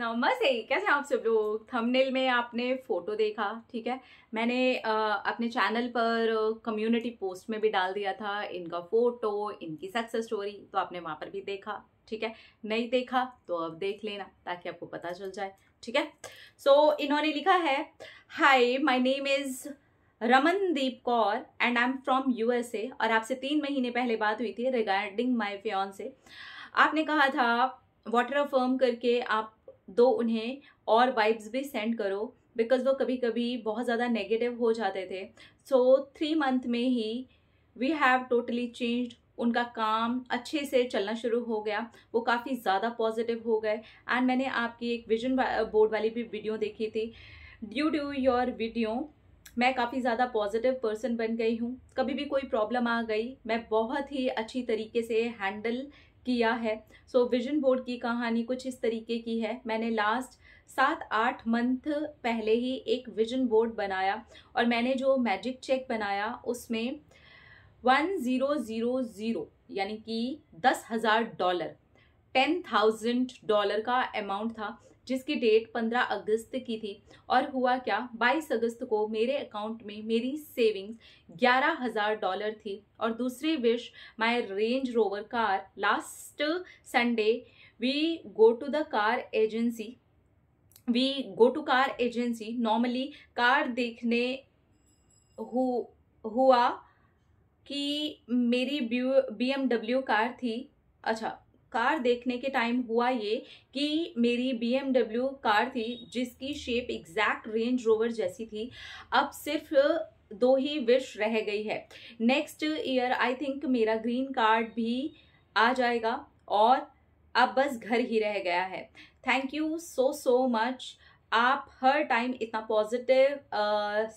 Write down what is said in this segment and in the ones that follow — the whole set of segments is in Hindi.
नमस्ते कैसे हैं आप सब लोग थंबनेल में आपने फ़ोटो देखा ठीक है मैंने अपने चैनल पर कम्युनिटी पोस्ट में भी डाल दिया था इनका फ़ोटो इनकी सक्सेस स्टोरी तो आपने वहाँ पर भी देखा ठीक है नहीं देखा तो अब देख लेना ताकि आपको पता चल जाए ठीक है सो so, इन्होंने लिखा है hi my name is Ramandeep Kaur and I am from you और आपसे तीन महीने पहले बात हुई थी रिगार्डिंग माई फ्योन से आपने कहा था वाटर फर्म करके आप दो उन्हें और वाइब्स भी सेंड करो बिकॉज वो कभी कभी बहुत ज़्यादा नेगेटिव हो जाते थे सो थ्री मंथ में ही वी हैव टोटली चेंज्ड उनका काम अच्छे से चलना शुरू हो गया वो काफ़ी ज़्यादा पॉजिटिव हो गए एंड मैंने आपकी एक विजन बोर्ड वाली भी वीडियो देखी थी ड्यू टू योर वीडियो मैं काफ़ी ज़्यादा पॉजिटिव पर्सन बन गई हूँ कभी भी कोई प्रॉब्लम आ गई मैं बहुत ही अच्छी तरीके से हैंडल किया है सो विजन बोर्ड की कहानी कुछ इस तरीके की है मैंने लास्ट सात आठ मंथ पहले ही एक विजन बोर्ड बनाया और मैंने जो मैजिक चेक बनाया उसमें वन ज़ीरो ज़ीरो ज़ीरो यानी कि दस हज़ार डॉलर टेन थाउजेंड डॉलर का अमाउंट था जिसकी डेट 15 अगस्त की थी और हुआ क्या 22 अगस्त को मेरे अकाउंट में मेरी सेविंग्स ग्यारह हज़ार डॉलर थी और दूसरी wish my Range Rover car last Sunday we go to the car agency we go to car agency normally car देखने हु, हुआ कि मेरी बी एम कार थी अच्छा कार देखने के टाइम हुआ ये कि मेरी बी कार थी जिसकी शेप एग्जैक्ट रेंज रोवर जैसी थी अब सिर्फ दो ही विश रह गई है नेक्स्ट ईयर आई थिंक मेरा ग्रीन कार्ड भी आ जाएगा और अब बस घर ही रह गया है thank you so so much आप हर टाइम इतना पॉजिटिव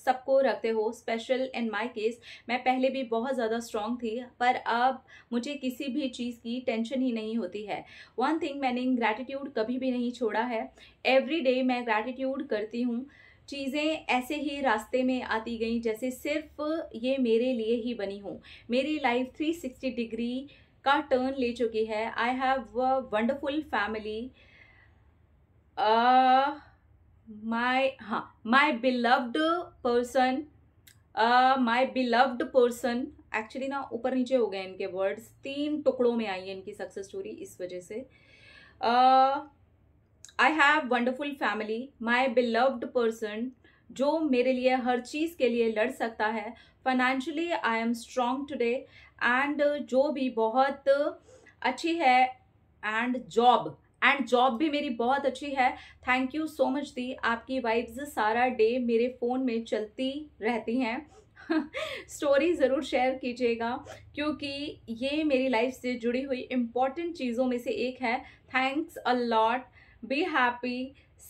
सबको रखते हो स्पेशल इन माय केस मैं पहले भी बहुत ज़्यादा स्ट्रांग थी पर अब मुझे किसी भी चीज़ की टेंशन ही नहीं होती है वन थिंग मैंने ग्रैटिट्यूड कभी भी नहीं छोड़ा है एवरी डे मैं ग्रैटिट्यूड करती हूँ चीज़ें ऐसे ही रास्ते में आती गई जैसे सिर्फ ये मेरे लिए ही बनी हूँ मेरी लाइफ 360 डिग्री का टर्न ले चुकी है I have wonderful family my हाँ my beloved person my beloved person actually ना ऊपर नीचे हो गए इनके वर्ड्स तीन टुकड़ों में आई है इनकी सक्सेस स्टोरी इस वजह से I have wonderful family my beloved person जो मेरे लिए हर चीज़ के लिए लड़ सकता है financially I am strong today and जो भी बहुत अच्छी है एंड जॉब एंड जॉब भी मेरी बहुत अच्छी है थैंक यू सो मच दी आपकी वाइब्स सारा डे मेरे फ़ोन में चलती रहती हैं स्टोरी ज़रूर शेयर कीजिएगा क्योंकि ये मेरी लाइफ से जुड़ी हुई इम्पॉर्टेंट चीज़ों में से एक है thanks a lot be happy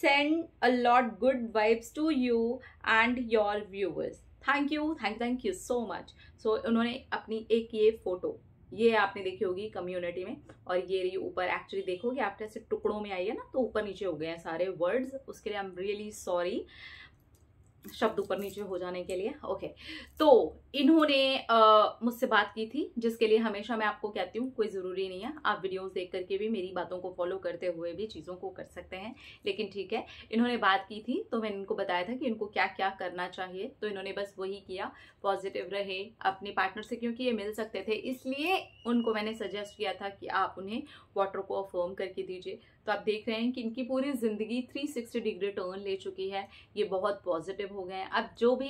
send a lot good vibes to you and your viewers thank you thank thank you so much so उन्होंने अपनी एक ये फ़ोटो ये आपने देखी होगी कम्युनिटी में और ये रही ऊपर एक्चुअली देखोगे आप जैसे तो टुकड़ों में आई है ना तो ऊपर नीचे हो गए हैं सारे वर्ड्स उसके लिए आई एम रियली सॉरी शब्द ऊपर नीचे हो जाने के लिए ओके तो इन्होंने मुझसे बात की थी जिसके लिए हमेशा मैं आपको कहती हूँ कोई ज़रूरी नहीं है आप वीडियोस देख करके भी मेरी बातों को फॉलो करते हुए भी चीज़ों को कर सकते हैं लेकिन ठीक है इन्होंने बात की थी तो मैंने इनको बताया था कि इनको क्या क्या करना चाहिए तो इन्होंने बस वही किया पॉजिटिव रहे अपने पार्टनर से क्योंकि ये मिल सकते थे इसलिए उनको मैंने सजेस्ट किया था कि आप उन्हें वाटर को अफर्म करके दीजिए तो आप देख रहे हैं कि इनकी पूरी ज़िंदगी थ्री डिग्री टर्न ले चुकी है ये बहुत पॉजिटिव हो गए हैं अब जो भी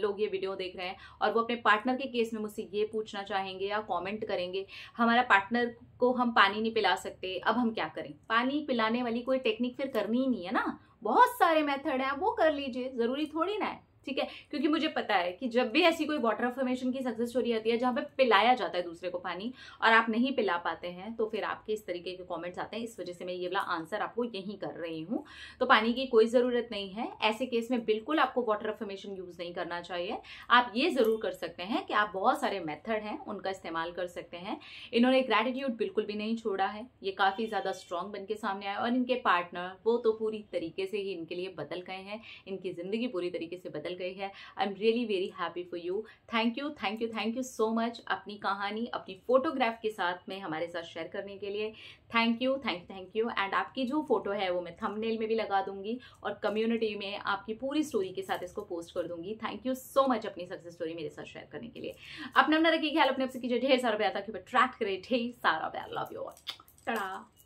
लोग ये वीडियो देख रहे हैं और वो अपने पार्टनर के केस में मुझसे ये पूछना चाहेंगे या कमेंट करेंगे हमारा पार्टनर को हम पानी नहीं पिला सकते अब हम क्या करें पानी पिलाने वाली कोई टेक्निक फिर करनी ही नहीं है ना बहुत सारे मेथड हैं वो कर लीजिए ज़रूरी थोड़ी ना है ठीक है क्योंकि मुझे पता है कि जब भी ऐसी कोई वाटर अफर्मेशन की सक्सेस स्टोरी आती है जहाँ पे पिलाया जाता है दूसरे को पानी और आप नहीं पिला पाते हैं तो फिर आपके इस तरीके के कमेंट्स आते हैं इस वजह से मैं ये वाला आंसर आपको यहीं कर रही हूँ तो पानी की कोई ज़रूरत नहीं है ऐसे केस में बिल्कुल आपको वाटर अफर्मेशन यूज़ नहीं करना चाहिए आप ये ज़रूर कर सकते हैं कि आप बहुत सारे मेथड हैं उनका इस्तेमाल कर सकते हैं इन्होंने ग्रेटिट्यूड बिल्कुल भी नहीं छोड़ा है ये काफ़ी ज़्यादा स्ट्रॉन्ग बन के सामने आए और इनके पार्टनर वो तो पूरी तरीके से ही इनके लिए बदल गए हैं इनकी ज़िंदगी पूरी तरीके से बदल बदल गई है I am really very happy for you thank you thank you thank you so much अपनी कहानी अपनी फोटोग्राफ के साथ में हमारे साथ शेयर करने के लिए thank you thank you thank you and आपकी जो फोटो है वो मैं थंबनेल में भी लगा दूंगी और कम्युनिटी में आपकी पूरी स्टोरी के साथ इसको पोस्ट कर दूंगी थैंक यू सो मच अपनी सक्सेस स्टोरी मेरे साथ शेयर करने के लिए अपना अपना रखिए ख्याल अपने आपसे कीजिए ढेर सारा प्यार था ताकि ट्रैक्ट करे ढेर सारा प्यार लव यू टड़ा